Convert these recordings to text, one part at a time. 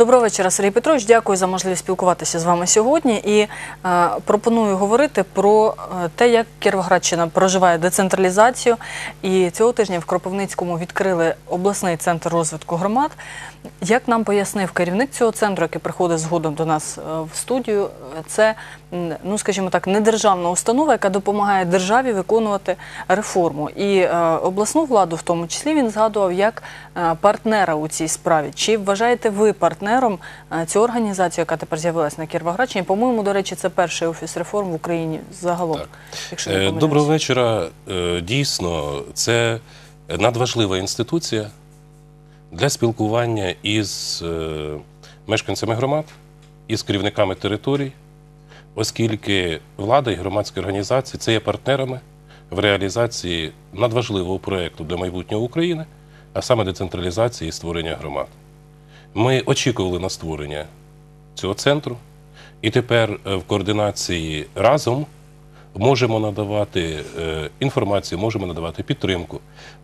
Доброго вечора, Сергій Петрович. Дякую за можливість спілкуватися з вами сьогодні. І е, пропоную говорити про е, те, як Кіровоградщина проживає децентралізацію. І цього тижня в Кропивницькому відкрили обласний центр розвитку громад. Як нам пояснив керівник цього центру, який приходить згодом до нас е, в студію, це ну, скажімо так, недержавна установа, яка допомагає державі виконувати реформу. І е, обласну владу, в тому числі, він згадував як е, партнера у цій справі. Чи вважаєте ви партнером? партнером е, цю організацію, яка тепер з'явилася на Кіровоградщині. По-моєму, до речі, це перший офіс реформ в Україні загалом. Якщо е, Доброго вечора. Е, дійсно, це надважлива інституція для спілкування із мешканцями громад, із керівниками територій, оскільки влада і громадські організації це є партнерами в реалізації надважливого проєкту для майбутнього України, а саме децентралізації і створення громад. Ми очікували на створення цього центру, і тепер е, в координації разом можемо надавати е, інформацію, можемо надавати підтримку,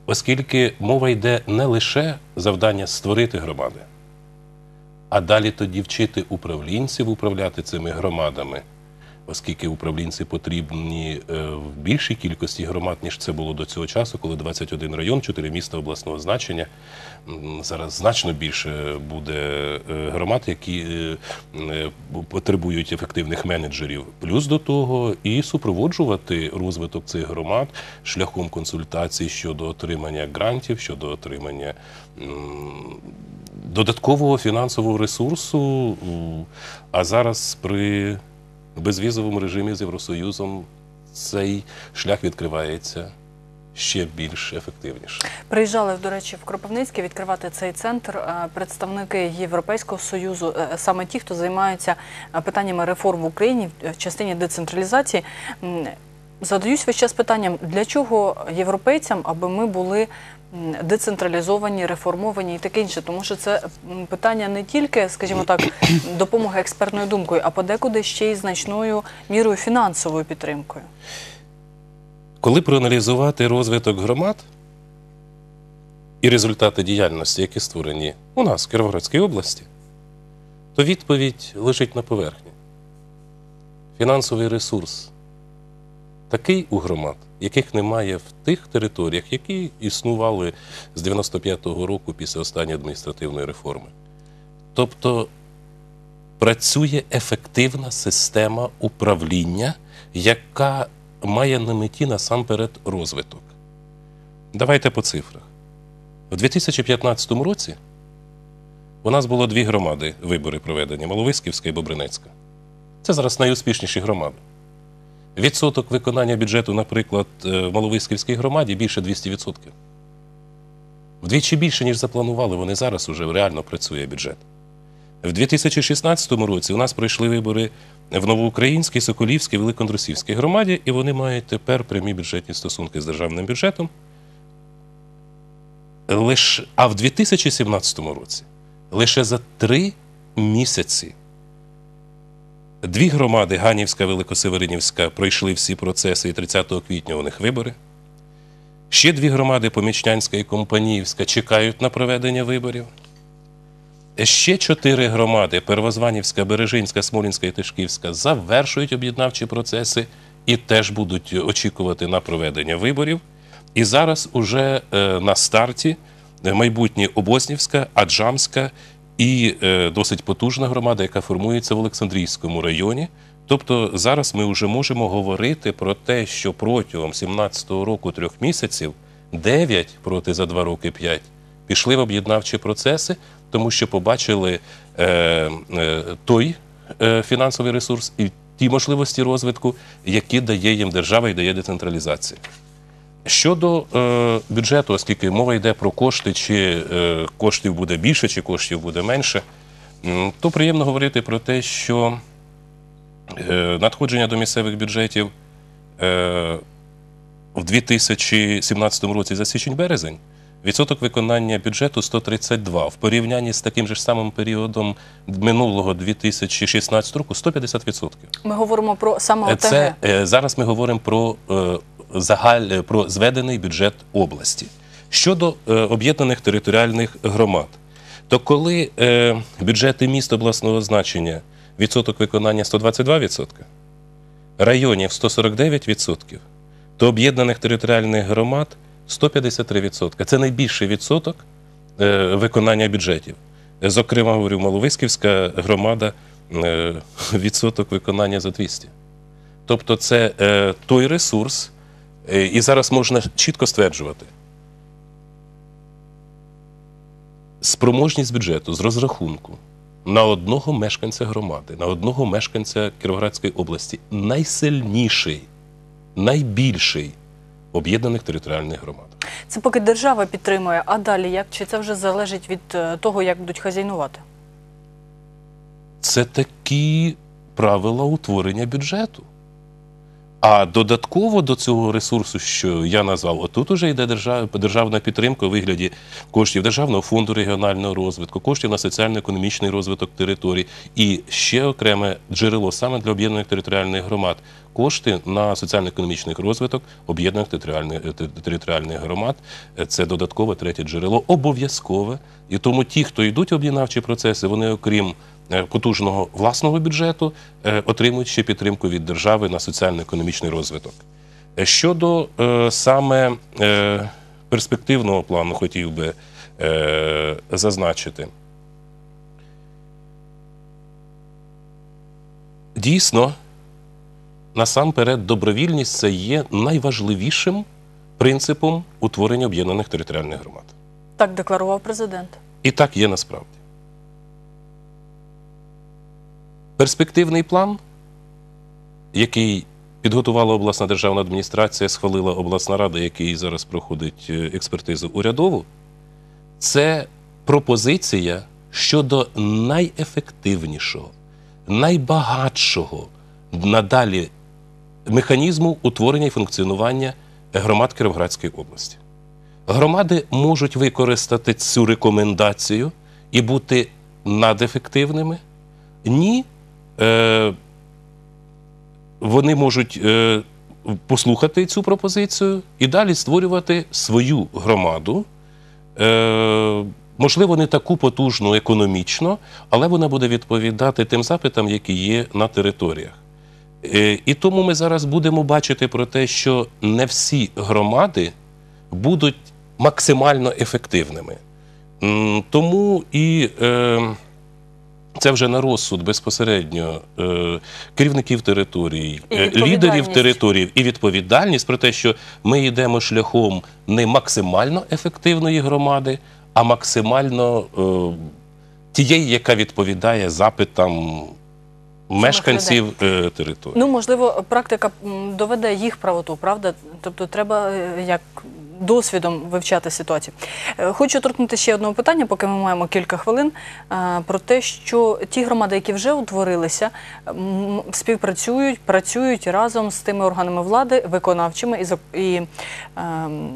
оскільки мова йде не лише завдання створити громади, а далі тоді вчити управлінців управляти цими громадами оскільки управлінці потрібні е, в більшій кількості громад, ніж це було до цього часу, коли 21 район, 4 міста обласного значення. Зараз значно більше буде е, громад, які е, потребують ефективних менеджерів. Плюс до того і супроводжувати розвиток цих громад шляхом консультацій щодо отримання грантів, щодо отримання додаткового фінансового ресурсу. А зараз при безвізовому режимі з Євросоюзом цей шлях відкривається. Ще більш ефективніше приїжджали до речі в Кропивницьке відкривати цей центр е, представники Європейського союзу, е, саме ті, хто займається е, питаннями реформ в Україні в частині децентралізації. Задаюсь весь час питанням, для чого європейцям, аби ми були децентралізовані, реформовані і таке інше, тому що це питання не тільки, скажімо так, допомоги експертною думкою, а подекуди ще й значною мірою фінансовою підтримкою. Коли проаналізувати розвиток громад і результати діяльності, які створені у нас в Кіровоградській області, то відповідь лежить на поверхні. Фінансовий ресурс такий у громад, яких немає в тих територіях, які існували з 95-го року після останньої адміністративної реформи. Тобто працює ефективна система управління, яка має на меті насамперед розвиток. Давайте по цифрах. В 2015 році у нас було дві громади вибори проведені Маловиськівська і Бобринецька. Це зараз найуспішніші громади. Відсоток виконання бюджету, наприклад, е, в Маловисківській громаді більше 200%. Вдвічі більше, ніж запланували, вони зараз уже реально працює бюджет. В 2016 році у нас пройшли вибори в Новоукраїнській, Соколівській, Великондрусівській громаді, і вони мають тепер прямі бюджетні стосунки з державним бюджетом. Лиш... А в 2017 році лише за три місяці. Дві громади Ганівська, Великосеверинівська, пройшли всі процеси і 30 квітня у них вибори. Ще дві громади Помічнянська і Компаніївська чекають на проведення виборів. Ще чотири громади Первозванівська, Бережинська, Смолінська і Тишківська завершують об'єднавчі процеси і теж будуть очікувати на проведення виборів. І зараз уже е, на старті майбутні Обоснівська, Аджамська і е, досить потужна громада, яка формується в Олександрійському районі. Тобто зараз ми вже можемо говорити про те, що протягом 17-го року трьох місяців 9 проти за 2 роки 5 пішли в об'єднавчі процеси, тому що побачили е, е, той е, фінансовий ресурс і ті можливості розвитку, які дає їм держава і дає децентралізація. Щодо е, бюджету, оскільки мова йде про кошти, чи е, коштів буде більше, чи коштів буде менше, то приємно говорити про те, що е, надходження до місцевих бюджетів е, в 2017 році за січень-березень відсоток виконання бюджету 132 в порівнянні з таким же ж самим періодом минулого 2016 року 150%. Ми говоримо про саме ОТГ. Це, е, зараз ми говоримо про. Е, про зведений бюджет області. Щодо е, об'єднаних територіальних громад, то коли е, бюджети міст обласного значення відсоток виконання 122%, районів 149%, то об'єднаних територіальних громад 153%. Це найбільший відсоток е, виконання бюджетів. Зокрема, говорю, Маловисківська громада відсоток виконання за 200%. Тобто, це той ресурс. Е, і зараз можна чітко стверджувати. Спроможність бюджету з розрахунку на одного мешканця громади, на одного мешканця Кіровоградської області найсильніший, найбільший об'єднаних територіальних громад. Це поки держава підтримує, а далі як чи це вже залежить від е, того, як будуть хазяйнувати? Це такі правила утворення бюджету. А додатково до цього ресурсу, що я назвав, отут уже йде держав, державна підтримка у вигляді коштів Державного фонду регіонального розвитку, коштів на соціально-економічний розвиток територій і ще окреме джерело саме для об'єднаних територіальних громад. Кошти на соціально-економічний розвиток об'єднаних територіальних е, територіальних громад е, це додаткове третє джерело, обов'язкове. І тому ті, хто йдуть об'єднавчі процеси, вони окрім. Е, потужного власного бюджету, е, отримують ще підтримку від держави на соціально-економічний розвиток. Е, щодо саме перспективного плану, хотів би зазначити. Дійсно, насамперед, добровільність це є найважливішим принципом утворення об'єднаних територіальних громад. Так декларував президент. І так є насправді. Перспективний план, який підготувала обласна державна адміністрація, схвалила обласна рада, який зараз проходить е, експертизу урядову, це пропозиція щодо найефективнішого, найбагатшого надалі механізму утворення і функціонування громад Кировоградської області. Громади можуть використати цю рекомендацію і бути надефективними. Ні е, вони можуть е, послухати цю пропозицію і далі створювати свою громаду. Е, Можливо, не таку потужну економічно, але вона буде відповідати тим запитам, які є на територіях. Е, і тому ми зараз будемо бачити про те, що не всі громади будуть максимально ефективними. Тому і. Е це вже на розсуд безпосередньо е, керівників територій, е, лідерів територій і відповідальність про те, що ми йдемо шляхом не максимально ефективної громади, а максимально е, тієї, яка відповідає запитам. Мешканців території ну можливо практика доведе їх правоту, правда? Тобто, треба як досвідом вивчати ситуацію. Е, хочу торкнути ще одного питання, поки ми маємо кілька хвилин, е, про те, що ті громади, які вже утворилися, співпрацюють, працюють разом з тими органами влади, виконавчими і і ем,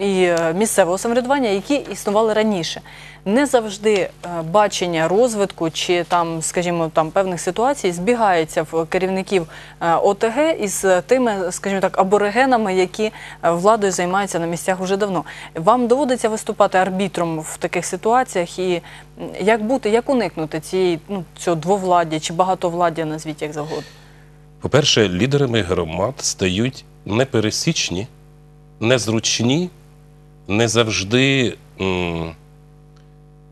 і е, місцевого самоврядування, які існували раніше. Не завжди е, бачення розвитку чи там, скажімо, там певних ситуацій збігається в керівників е, ОТГ із тими, скажімо так, аборигенами, які владою займаються на місцях уже давно. Вам доводиться виступати арбітром в таких ситуаціях, і як бути, як уникнути цієї ну цього двовладдя чи багатовладдя, назвіть як завгодно? По перше, лідерами громад стають непересічні незручні, не завжди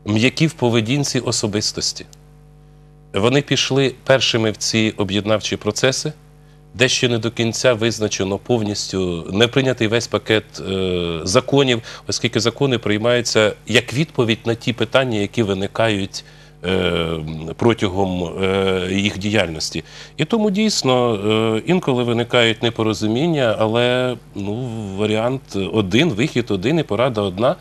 м'які в поведінці особистості. Вони пішли першими в ці об'єднавчі процеси, де ще не до кінця визначено повністю не прийнятий весь пакет е, законів, оскільки закони приймаються як відповідь на ті питання, які виникають. Е, протягом е, їх діяльності. І тому дійсно е, інколи виникають непорозуміння, але ну, варіант один, вихід один і порада одна.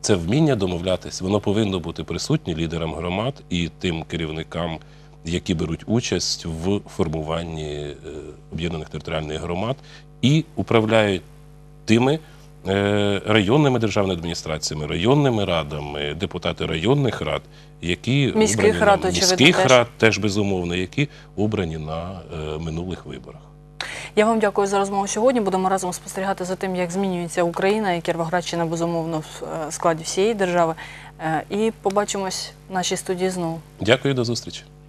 Це вміння домовлятися. Воно повинно бути присутнє лідерам громад і тим керівникам, які беруть участь в формуванні об'єднаних територіальних громад і управляють тими. Е, районними державними адміністраціями, районними радами, депутати районних рад, які міських рад, на, міських теж. рад теж безумовно, які обрані на е, минулих виборах. Я вам дякую за розмову сьогодні. Будемо разом спостерігати за тим, як змінюється Україна і Кіровоградщина, безумовно в е, складі всієї держави. І побачимось в нашій студії знову. Дякую, до зустрічі.